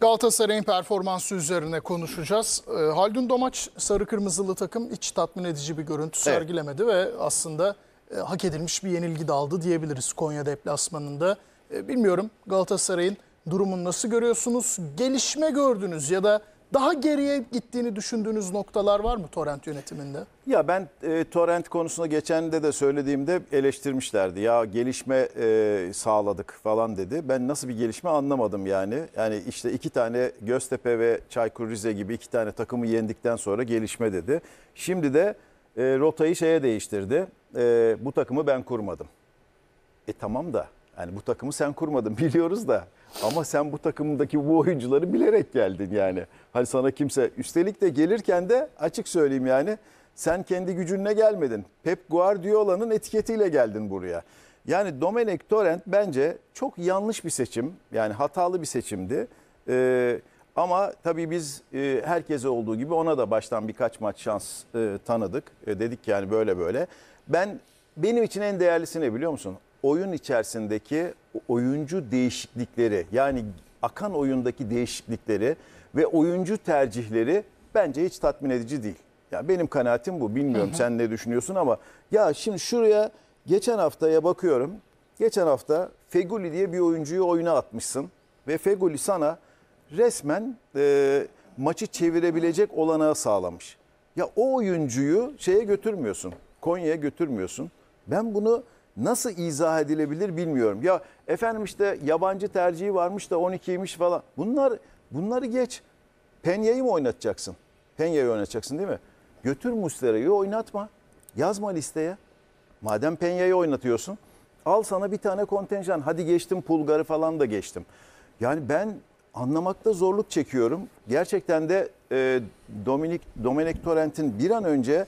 Galatasaray'ın performansı üzerine konuşacağız. Ee, Haldun Domaç sarı kırmızılı takım iç tatmin edici bir görüntü evet. sergilemedi ve aslında e, hak edilmiş bir yenilgi de aldı diyebiliriz Konya deplasmanında. E, bilmiyorum Galatasaray'ın durumunu nasıl görüyorsunuz? Gelişme gördünüz ya da daha geriye gittiğini düşündüğünüz noktalar var mı torrent yönetiminde? Ya ben e, torrent konusunda geçen de de söylediğimde eleştirmişlerdi. Ya gelişme e, sağladık falan dedi. Ben nasıl bir gelişme anlamadım yani. Yani işte iki tane Göztepe ve Çaykur Rize gibi iki tane takımı yendikten sonra gelişme dedi. Şimdi de e, rotayı şeye değiştirdi. E, bu takımı ben kurmadım. E tamam da yani bu takımı sen kurmadın biliyoruz da. Ama sen bu takımdaki bu oyuncuları bilerek geldin yani. Hani sana kimse üstelik de gelirken de açık söyleyeyim yani sen kendi gücünle gelmedin. Pep Guardiola'nın etiketiyle geldin buraya. Yani Dominic Torrent bence çok yanlış bir seçim. Yani hatalı bir seçimdi. Ee, ama tabii biz e, herkese olduğu gibi ona da baştan birkaç maç şans e, tanıdık. E, dedik ki yani böyle böyle. Ben benim için en değerlisi ne biliyor musun? oyun içerisindeki oyuncu değişiklikleri yani akan oyundaki değişiklikleri ve oyuncu tercihleri bence hiç tatmin edici değil. Ya benim kanaatim bu. Bilmiyorum sen ne düşünüyorsun ama ya şimdi şuraya geçen haftaya bakıyorum. Geçen hafta Feguli diye bir oyuncuyu oyuna atmışsın ve Feguli sana resmen e, maçı çevirebilecek olanağı sağlamış. Ya o oyuncuyu şeye götürmüyorsun. Konya'ya götürmüyorsun. Ben bunu nasıl izah edilebilir bilmiyorum. Ya efendim işte yabancı tercihi varmış da 12'ymiş falan. Bunlar bunları geç. Penya'yı mı oynatacaksın? Penya'yı oynatacaksın değil mi? Götür Mustera'yı oynatma. Yazma listeye. Madem Penya'yı oynatıyorsun al sana bir tane kontenjan. Hadi geçtim Pulgar'ı falan da geçtim. Yani ben anlamakta zorluk çekiyorum. Gerçekten de e, Dominik Domenek Torrent'in bir an önce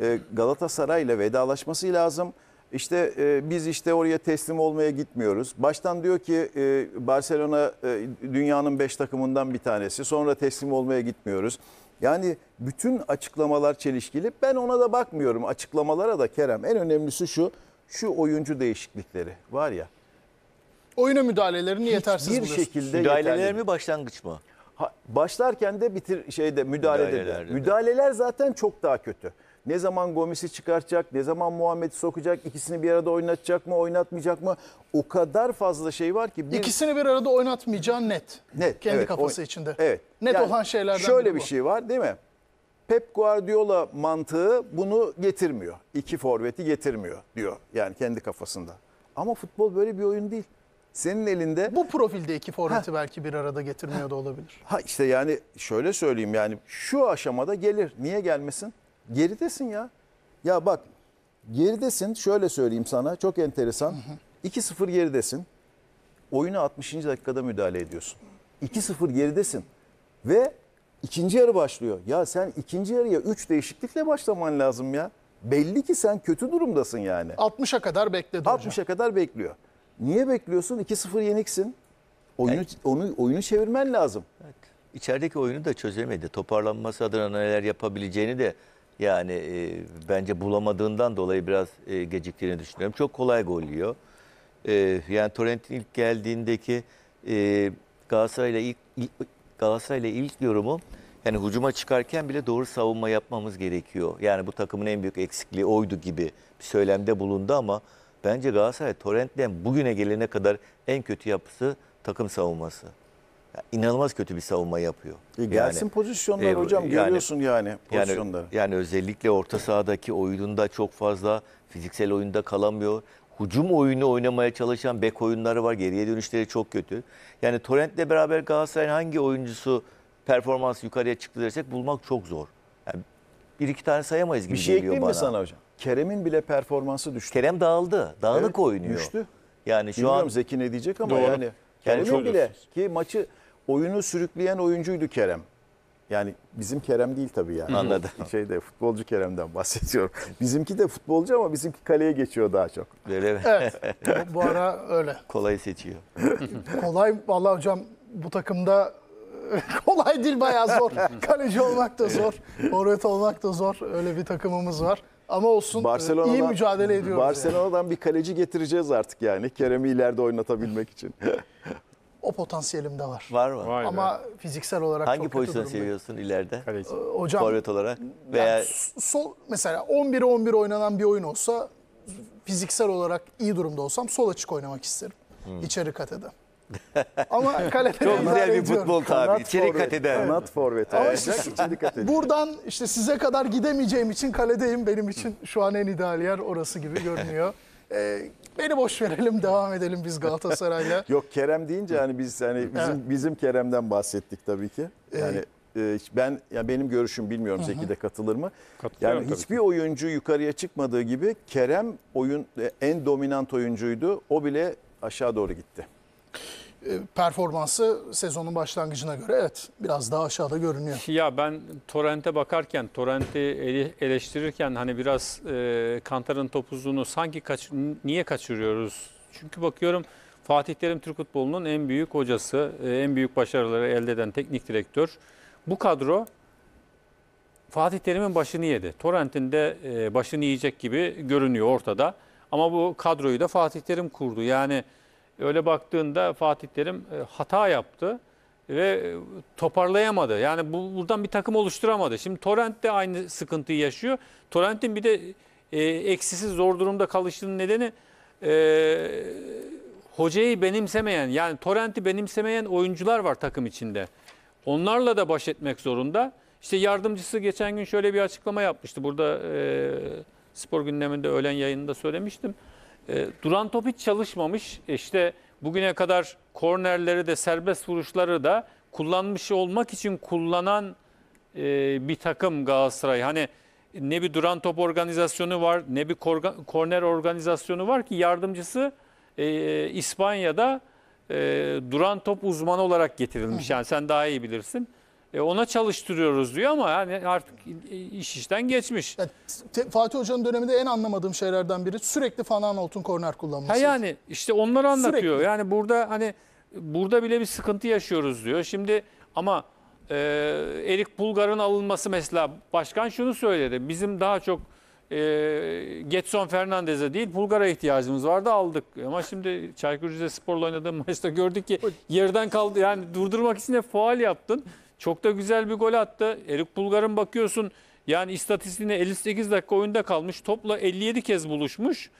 e, Galatasaray ile vedalaşması lazım. İşte e, biz işte oraya teslim olmaya gitmiyoruz. Baştan diyor ki e, Barcelona e, dünyanın beş takımından bir tanesi. Sonra teslim olmaya gitmiyoruz. Yani bütün açıklamalar çelişkili. Ben ona da bakmıyorum açıklamalara da Kerem. En önemlisi şu, şu oyuncu değişiklikleri var ya. Oyuna müdahalelerini yetersiz bir şekilde Müdahaleler mi başlangıç mı? Ha, başlarken de bitir şeyde müdahalede. Müdahaleler zaten çok daha kötü. Ne zaman Gomis'i çıkartacak, ne zaman Muhammed'i sokacak, ikisini bir arada oynatacak mı, oynatmayacak mı? O kadar fazla şey var ki. Bir... İkisini bir arada oynatmayacağı net. Net. Kendi evet, kafası o... içinde. Evet. Net yani olan şeylerden Şöyle bir bu. şey var değil mi? Pep Guardiola mantığı bunu getirmiyor. İki forveti getirmiyor diyor yani kendi kafasında. Ama futbol böyle bir oyun değil. Senin elinde... Bu profilde iki forveti belki bir arada getirmiyor da olabilir. Ha işte yani şöyle söyleyeyim yani şu aşamada gelir. Niye gelmesin? Geridesin ya. Ya bak geridesin şöyle söyleyeyim sana çok enteresan. 2-0 geridesin. Oyuna 60. dakikada müdahale ediyorsun. 2-0 geridesin. Ve ikinci yarı başlıyor. Ya sen ikinci yarıya 3 değişiklikle başlaman lazım ya. Belli ki sen kötü durumdasın yani. 60'a kadar bekledi 60'a kadar bekliyor. Niye bekliyorsun? 2-0 yeniksin. Oyunu, Evet. onu, oyunu çevirmen lazım. Evet. İçerideki oyunu da çözemedi. Toparlanması adına neler yapabileceğini de yani e, bence bulamadığından dolayı biraz e, geciktiğini düşünüyorum. Çok kolay gol yiyor. E, yani Torrent'in ilk geldiğindeki e, Galatasaray'la ilk, ilk Galatasaray'la ilk yorumu, yani hucuma çıkarken bile doğru savunma yapmamız gerekiyor. Yani bu takımın en büyük eksikliği oydu gibi bir söylemde bulundu ama bence Galatasaray Torrent'ten bugüne gelene kadar en kötü yapısı takım savunması inanılmaz kötü bir savunma yapıyor. E gelsin yani, pozisyonlar e, hocam yani, görüyorsun yani pozisyonları. Yani, yani özellikle orta sahadaki oyununda çok fazla fiziksel oyunda kalamıyor. Hucum oyunu oynamaya çalışan bek oyunları var. Geriye dönüşleri çok kötü. Yani Torrent'le beraber Galatasaray'ın hangi oyuncusu performans yukarıya çıktı dersek bulmak çok zor. Yani bir iki tane sayamayız gibi bir şey geliyor bana. Bir sana hocam? Kerem'in bile performansı düştü. Kerem dağıldı. Dağınık evet, oynuyor. Düştü. Yani şu Bilmiyorum, an Zeki ne diyecek ama Doğru. yani Kerem'in yani bile ki maçı oyunu sürükleyen oyuncuydu Kerem. Yani bizim Kerem değil tabii yani. Anladım. Şeyde futbolcu Kerem'den bahsediyorum. Bizimki de futbolcu ama bizimki kaleye geçiyor daha çok. Öyle mi? Evet. Bu, ara öyle. Kolay seçiyor. kolay valla hocam bu takımda kolay değil bayağı zor. Kaleci olmak da zor. Forvet olmak da zor. Öyle bir takımımız var. Ama olsun e, Barcelona'dan, iyi mücadele ediyoruz. Barcelona'dan yani. bir kaleci getireceğiz artık yani. Kerem'i ileride oynatabilmek için o potansiyelim de var. Var mı? Vay be. fiziksel olarak Hangi çok kötü pozisyonu durumdayım. seviyorsun ileride? Kaleci. Ee, hocam Forvet olarak veya yani sol mesela 11'e 11 oynanan bir oyun olsa fiziksel olarak iyi durumda olsam sol açık oynamak isterim. Hmm. İçeri kat eden. Ama kalede çok güzel bir futbol tabiri. İçeri kat eder. Kanat forveti Ama işte Buradan işte size kadar gidemeyeceğim için kaledeyim. Benim için şu an en ideal yer orası gibi görünüyor. Beni boş verelim devam edelim biz Galatasaray'la. Yok Kerem deyince hani biz hani bizim evet. bizim Kerem'den bahsettik tabii ki. Yani e, ben ya yani benim görüşüm bilmiyorum Zeki de katılır mı? Katılıyorum yani hiçbir ki. oyuncu yukarıya çıkmadığı gibi Kerem oyun e, en dominant oyuncuydu. O bile aşağı doğru gitti. E, performansı sezonun başlangıcına göre evet biraz daha aşağıda görünüyor. Ya ben Torrent'e bakarken, Torrent'i eleştirirken hani biraz e, Kantar'ın topuzluğunu sanki kaç, niye kaçırıyoruz? Çünkü bakıyorum Fatih Terim Türk futbolunun en büyük hocası, e, en büyük başarıları elde eden teknik direktör. Bu kadro Fatih Terim'in başını yedi. Torrent'in de e, başını yiyecek gibi görünüyor ortada. Ama bu kadroyu da Fatih Terim kurdu. Yani öyle baktığında Fatih Terim e, hata yaptı ve e, toparlayamadı. Yani bu, buradan bir takım oluşturamadı. Şimdi Torrent de aynı sıkıntıyı yaşıyor. Torrent'in bir de e, eksisi zor durumda kalışının nedeni e, hocayı benimsemeyen yani Torrent'i benimsemeyen oyuncular var takım içinde. Onlarla da baş etmek zorunda. İşte yardımcısı geçen gün şöyle bir açıklama yapmıştı. Burada e, spor gündeminde öğlen yayında söylemiştim. E, duran top hiç çalışmamış. E, işte bugüne kadar kornerleri de serbest vuruşları da kullanmış olmak için kullanan e, bir takım Galatasaray. Hani ne bir duran top organizasyonu var ne bir korner organizasyonu var ki yardımcısı e, İspanya'da e, duran top uzmanı olarak getirilmiş. Yani sen daha iyi bilirsin. E, ona çalıştırıyoruz diyor ama yani artık iş işten geçmiş. Yani, Fatih Hoca'nın döneminde en anlamadığım şeylerden biri sürekli Fanan Oltun korner kullanması. Ha yani işte onları anlatıyor. Sürekli. Yani burada hani burada bile bir sıkıntı yaşıyoruz diyor. Şimdi ama e, Erik Bulgar'ın alınması mesela başkan şunu söyledi. Bizim daha çok e, Getson Fernandez'e değil Bulgar'a ihtiyacımız vardı aldık. Ama şimdi Çaykur Rizespor'la oynadığım maçta gördük ki yerden kaldı yani durdurmak için de faal yaptın. Çok da güzel bir gol attı. Erik Bulgar'ın bakıyorsun yani istatistiğine 58 dakika oyunda kalmış. Topla 57 kez buluşmuş.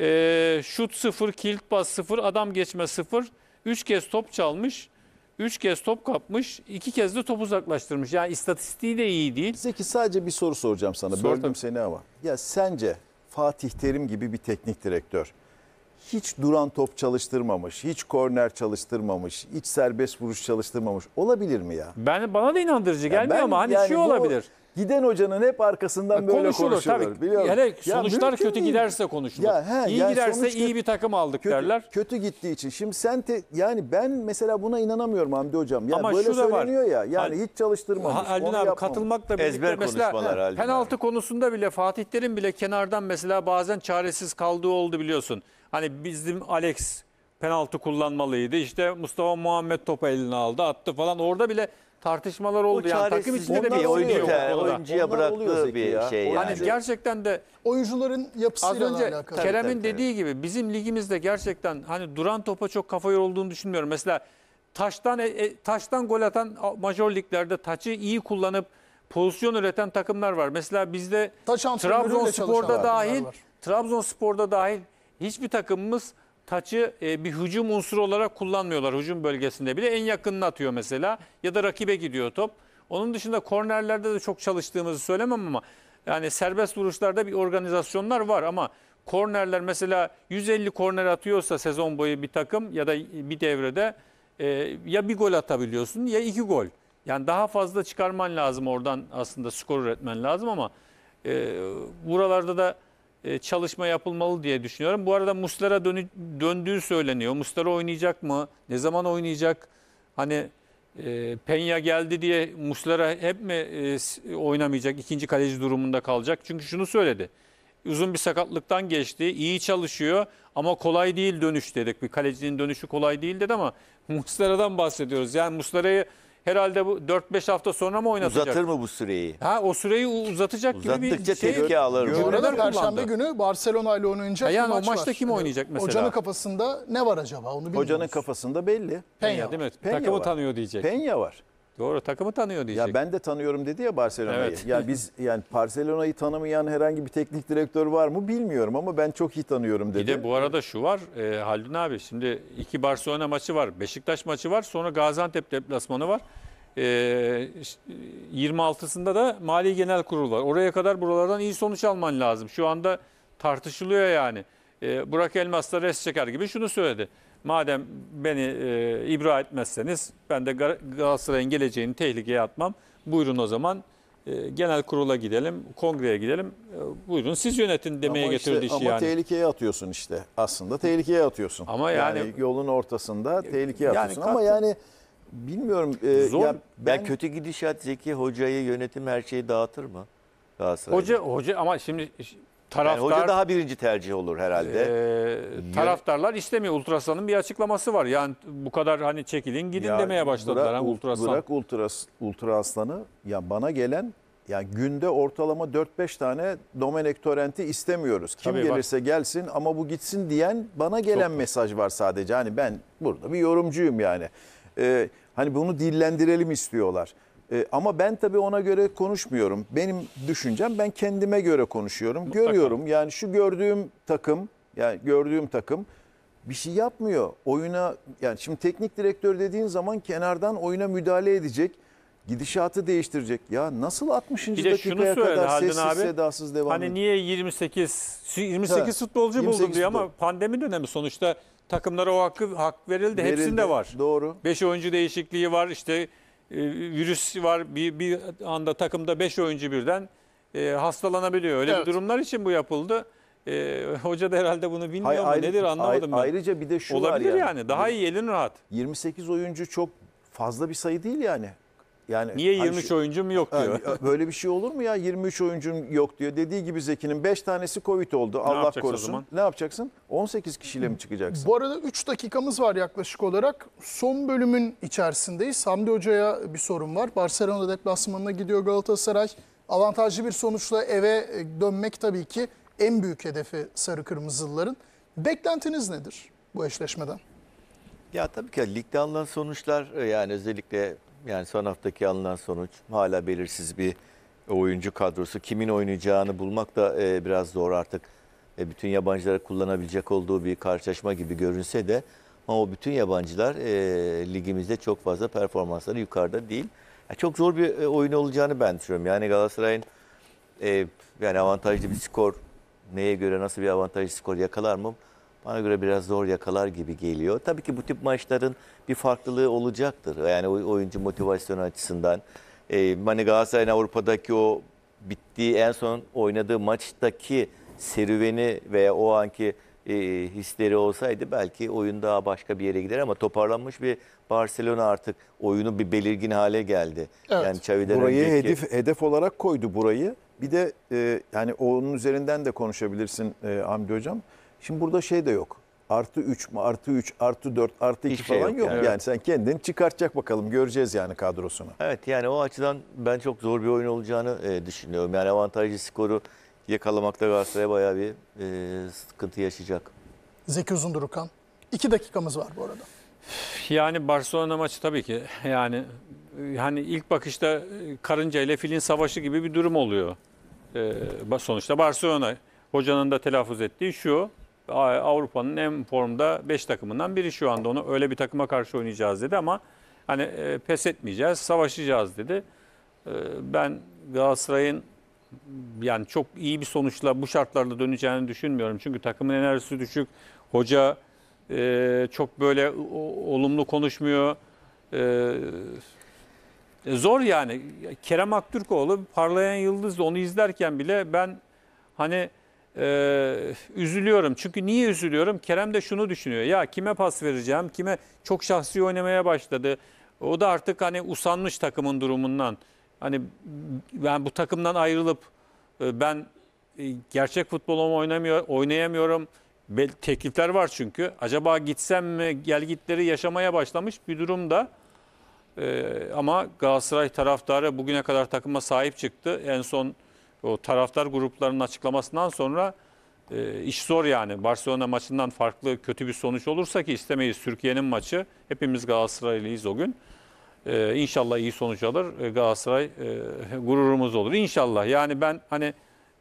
E, şut 0, kilit pas 0, adam geçme 0. 3 kez top çalmış. 3 kez top kapmış, 2 kez de top uzaklaştırmış. Yani istatistiği de iyi değil. Zeki sadece bir soru soracağım sana. Sor, Böldüm seni ama. Ya sence Fatih Terim gibi bir teknik direktör hiç duran top çalıştırmamış, hiç korner çalıştırmamış, hiç serbest vuruş çalıştırmamış olabilir mi ya? Ben bana da inandırıcı gelmiyor ben, ama hani yani şu bu- olabilir. Giden hocanın hep arkasından böyle konuşulur. tabii. biliyor musun? Hele Ya sonuçlar kötü değil. giderse konuşulur. Ya, he, iyi yani giderse iyi bir takım aldık kötü, derler. Kötü gittiği için. Şimdi sen te, yani ben mesela buna inanamıyorum Hamdi hocam. Ya Ama böyle şu da var. söyleniyor ya. Yani Hal- hiç çalıştırmamış. Ha- Haldun onu abi yapmamış. katılmakla birlikte Ezber mesela Haldun penaltı konusunda bile Fatih Terim bile kenardan mesela bazen çaresiz kaldığı oldu biliyorsun. Hani bizim Alex penaltı kullanmalıydı. İşte Mustafa Muhammed topu eline aldı, attı falan. Orada bile tartışmalar oldu. O yani takım içinde de bir oyuncu Oyuncuya bıraktığı bir ya. şey hani yani. Hani gerçekten de oyuncuların yapısıyla alakalı. az önce alakalı. Kerem'in dediği gibi bizim ligimizde gerçekten hani duran topa çok kafa yorulduğunu düşünmüyorum. Mesela taştan e, e, taştan gol atan major liglerde taçı iyi kullanıp pozisyon üreten takımlar var. Mesela bizde Trabzonspor'da dahil Trabzonspor'da dahil hiçbir takımımız taçı e, bir hücum unsuru olarak kullanmıyorlar hücum bölgesinde bile. En yakınını atıyor mesela ya da rakibe gidiyor top. Onun dışında kornerlerde de çok çalıştığımızı söylemem ama yani serbest vuruşlarda bir organizasyonlar var ama kornerler mesela 150 korner atıyorsa sezon boyu bir takım ya da bir devrede e, ya bir gol atabiliyorsun ya iki gol. Yani daha fazla çıkarman lazım oradan aslında skor üretmen lazım ama e, buralarda da e, çalışma yapılmalı diye düşünüyorum. Bu arada Muslera dönü, döndüğü söyleniyor. Muslera oynayacak mı? Ne zaman oynayacak? Hani e, Penya geldi diye Muslera hep mi e, oynamayacak? İkinci kaleci durumunda kalacak. Çünkü şunu söyledi. Uzun bir sakatlıktan geçti. iyi çalışıyor ama kolay değil dönüş dedik. Bir kalecinin dönüşü kolay değil dedi ama Muslera'dan bahsediyoruz. Yani Muslera'yı herhalde bu 4-5 hafta sonra mı oynatacak? Uzatır mı bu süreyi? Ha o süreyi uzatacak gibi bir şey. tepki alır. Görünen Perşembe günü Barcelona ile oynayacak ha, yani maç o maçta var. kim oynayacak mesela? Hocanın kafasında ne var acaba onu bilmiyoruz. Hocanın kafasında belli. Penya, Penya değil mi? Penya Takımı var. tanıyor diyecek. Penya var. Doğru takımı tanıyor diyecek. Ya ben de tanıyorum dedi ya Barcelona'yı. Evet. ya biz yani Barcelona'yı tanımayan herhangi bir teknik direktör var mı bilmiyorum ama ben çok iyi tanıyorum dedi. Bir de bu arada şu var e, Haldun abi şimdi iki Barcelona maçı var, Beşiktaş maçı var, sonra Gaziantep deplasmanı var. E, 26'sında da Mali Genel Kurul var. Oraya kadar buralardan iyi sonuç alman lazım. Şu anda tartışılıyor yani e, Burak Elmas da res çeker gibi şunu söyledi. Madem beni e, ibra etmezseniz ben de Galatasaray'ın geleceğini tehlikeye atmam. Buyurun o zaman e, genel kurula gidelim, kongreye gidelim. E, buyurun siz yönetin demeye ama işte, getirdi işi ama yani. Ama tehlikeye atıyorsun işte. Aslında tehlikeye atıyorsun. Ama yani, yani yolun ortasında e, tehlikeye yani atıyorsun. Kalktın. Ama yani bilmiyorum. E, Zor. Ya ben, ben kötü gidişat Zeki Hoca'yı yönetim her şeyi dağıtır mı? Hoca hoca ama şimdi Taraftar, yani hoca daha birinci tercih olur herhalde. E, taraftarlar istemiyor. Ultrasan'ın bir açıklaması var. Yani bu kadar hani çekilin gidin ya, demeye başladılar. Bırak, ha, Ultrasan. bırak ultras, ultraslanı. Ya bana gelen yani günde ortalama 4-5 tane Domenek Torrent'i istemiyoruz. Kim Tabii gelirse bak. gelsin ama bu gitsin diyen bana gelen Çok mesaj var sadece. Hani ben burada bir yorumcuyum yani. Ee, hani bunu dillendirelim istiyorlar. E, ama ben tabii ona göre konuşmuyorum. Benim düşüncem ben kendime göre konuşuyorum. Mutlaka. Görüyorum yani şu gördüğüm takım yani gördüğüm takım bir şey yapmıyor. Oyuna yani şimdi teknik direktör dediğin zaman kenardan oyuna müdahale edecek. Gidişatı değiştirecek. Ya nasıl 60. Bir de şunu dakikaya söyledi kadar sessiz abi. sedasız devam Hani niye 28 28 Ha, futbolcu 28 buldum diye ama pandemi dönemi sonuçta takımlara o hakkı hak verildi. Hepsinde var. Doğru. 5 oyuncu değişikliği var. işte e, virüs var bir, bir anda takımda 5 oyuncu birden e, hastalanabiliyor. Öyle Evet. bir durumlar için bu yapıldı. E, hoca da herhalde bunu bilmiyor Hayır, mu ayrı- nedir anlamadım ben. Ayrıca bir de şu var Olabilir yani. Daha iyi elin rahat. 28 oyuncu çok fazla bir sayı değil yani. Yani Niye 23 şu, oyuncum yok diyor. Yani böyle bir şey olur mu ya 23 oyuncum yok diyor. Dediği gibi Zeki'nin 5 tanesi Covid oldu. Ne Allah korusun. Ne yapacaksın? 18 kişiyle mi çıkacaksın? Bu arada 3 dakikamız var yaklaşık olarak. Son bölümün içerisindeyiz. Hamdi Hoca'ya bir sorun var. Barcelona deplasmanına gidiyor Galatasaray. Avantajlı bir sonuçla eve e, dönmek tabii ki en büyük hedefi sarı kırmızılıların. Beklentiniz nedir bu eşleşmeden? Ya tabii ki ligde alınan sonuçlar e, yani özellikle yani son haftaki alınan sonuç hala belirsiz bir oyuncu kadrosu. Kimin oynayacağını bulmak da e, biraz zor artık. E, bütün yabancılara kullanabilecek olduğu bir karşılaşma gibi görünse de ama o bütün yabancılar e, ligimizde çok fazla performansları yukarıda değil. Yani çok zor bir e, oyun olacağını ben düşünüyorum. Yani Galatasaray'ın e, yani avantajlı bir skor neye göre nasıl bir avantajlı skor yakalar mı? bana göre biraz zor yakalar gibi geliyor. Tabii ki bu tip maçların bir farklılığı olacaktır. Yani oyuncu motivasyonu açısından. E, hani Galatasaray'ın Avrupa'daki o bittiği en son oynadığı maçtaki serüveni veya o anki e, hisleri olsaydı belki oyun daha başka bir yere gider ama toparlanmış bir Barcelona artık oyunu bir belirgin hale geldi. Evet. Yani Xavi'den burayı önceki... hedef hedef olarak koydu burayı. Bir de e, yani onun üzerinden de konuşabilirsin e, Hamdi hocam. Şimdi burada şey de yok. Artı 3 mü, artı 3, artı 4, artı 2 Hiçbir şey falan yok. yok. Yani. yani sen kendin çıkartacak bakalım göreceğiz yani kadrosunu. Evet yani o açıdan ben çok zor bir oyun olacağını e, düşünüyorum. Yani avantajlı skoru yakalamakta Galatasaray bayağı bir e, sıkıntı yaşayacak. Zeki Uzundurukan. 2 dakikamız var bu arada. Yani Barcelona maçı tabii ki yani hani ilk bakışta e, karınca ile filin savaşı gibi bir durum oluyor. Ee, sonuçta Barcelona hocanın da telaffuz ettiği şu Avrupa'nın en formda 5 takımından biri şu anda. Onu öyle bir takıma karşı oynayacağız dedi ama hani e, pes etmeyeceğiz, savaşacağız dedi. E, ben Galatasaray'ın yani çok iyi bir sonuçla bu şartlarda döneceğini düşünmüyorum. Çünkü takımın enerjisi düşük. Hoca e, çok böyle olumlu konuşmuyor. E, e, zor yani. Kerem Aktürkoğlu parlayan yıldızdı. Onu izlerken bile ben hani e, üzülüyorum. Çünkü niye üzülüyorum? Kerem de şunu düşünüyor. Ya kime pas vereceğim? Kime çok şahsi oynamaya başladı. O da artık hani usanmış takımın durumundan. Hani ben bu takımdan ayrılıp e, ben e, gerçek futbolumu oynamıyor, oynayamıyorum. teklifler var çünkü. Acaba gitsem mi? Gel gitleri yaşamaya başlamış bir durumda. E, ama Galatasaray taraftarı bugüne kadar takıma sahip çıktı. En son o taraftar gruplarının açıklamasından sonra e, iş zor yani. Barcelona maçından farklı kötü bir sonuç olursa ki istemeyiz. Türkiye'nin maçı. Hepimiz Galatasaraylıyız o gün. E, inşallah iyi sonuç alır. E, Galatasaray e, gururumuz olur. İnşallah. Yani ben hani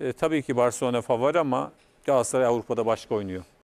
e, tabii ki Barcelona favori ama Galatasaray Avrupa'da başka oynuyor.